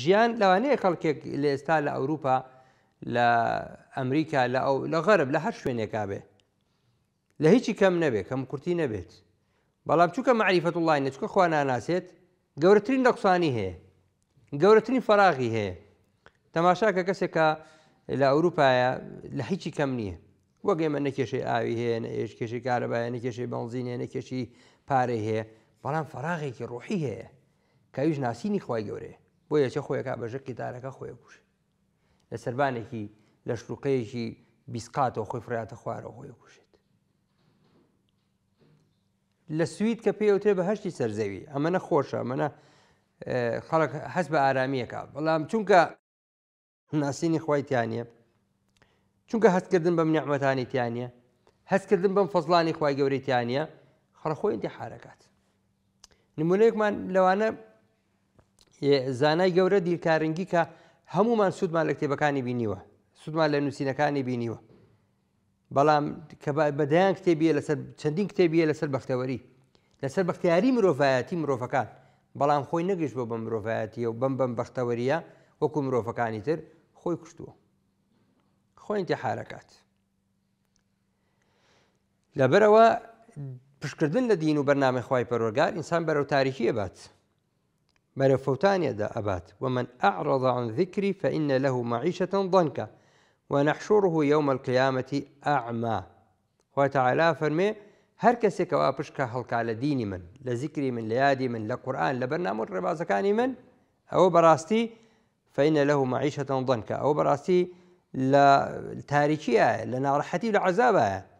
ژیان لەوانەیە کەڵکێک لە ئێستا لە ئەوروپا لا او لە لا لە غەرب لە هەر شوێنێکا بێ لە هیچی کەم نەبێت کەم کورتی نەبێت بەڵام چووکە معریفەت وڵی نەچکە خوا ناناسێت گەورەترین نەقسانی هەیە گەورەترین فەراغی هەیە تەماشا کە لا لە ئەوروپایە لە هیچی کەم نییە وەگەێمە نەکێشی ئاوی هەیە نەێش کێشی کارەبایە نەکێشی بەنزینێ نەکێشی پارەی هەیە بەڵام فەراغێکی ڕۆحی هەیە کەویش ناسینی خی گەورەیە بۆ یەچە خۆیەکە بەژە کیدارەکە خۆی کوش لە سەربانێکی لە شوقەیەکی بیسکاتەوە خۆی فراتە خوارەوە خۆی کوشێت لە سوید کە پێوتێ بە هەشتی سەرزەوی ئەمە نەخۆشە منە خەڵک هەست بە ئارامیەکە بەڵام چونکە ناسینی خوایتیانە چونکە هەستکردن بەم نیعممەتانی تیانە هەستکردن بەم فەزلانی خوای گەورەتیانە خەرخۆی انتیحارەکات نمونەیەکمان لەوانە زانای گەورە دیرکارنگی کە هەمومان سوودمان لە کتێبەکانی بینیوە سوودمان لە نووسینەکانی بینیوە بەڵام کە بەدایان کتێبیە لەسەر چەندین کتێبیە لەسەر بەختەوەری لەسەر بەختیاری مرۆڤایەتی مرۆڤەکان بەڵام خۆی نەگەشت بۆ بە مرۆڤایەتی و بم بم بەختەوەریە وەکو مرۆڤەکانی تر خۆی کوشتووە خۆینتی حارەکات لەبەرەوە پشکردن لە دین و بەرنامە خی پەرۆگار ئینسان بەرەو تاریخی ئەبات دا أبات ومن أعرض عن ذكري فإن له معيشة ضنكا ونحشره يوم القيامة أعمى وتعالى فرمي هر کەسێک ئەوە پشکە دين دینی من لذكري من لە من لقرآن، قورآن لە بەرنامۆ من او براستي فإن له معيشة دەنکە او براستي لە تاریکیە لە ناڕەحەتی لە